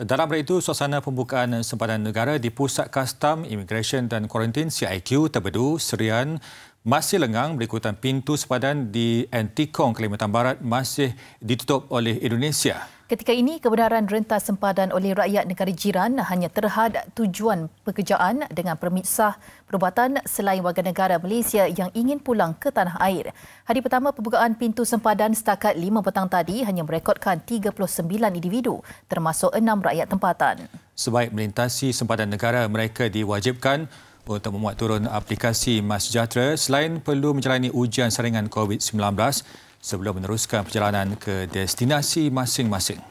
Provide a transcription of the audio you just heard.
Dalam hari itu, suasana pembukaan sempadan negara di Pusat Kastam, Immigration dan Quarantine CIQ Terbedu, Serian masih lengang berikutan pintu sepadan di Antikong, Kalimantan Barat masih ditutup oleh Indonesia. Ketika ini, kebenaran rentas sempadan oleh rakyat negara jiran hanya terhad tujuan pekerjaan dengan permit sah perubatan selain warga negara Malaysia yang ingin pulang ke tanah air. Hari pertama pembukaan pintu sempadan setakat 5 petang tadi hanya merekodkan 39 individu termasuk 6 rakyat tempatan. Sebaik melintasi sempadan negara, mereka diwajibkan untuk memuat turun aplikasi Mas Jatra, selain perlu menjalani ujian saringan COVID-19 sebelum meneruskan perjalanan ke destinasi masing-masing.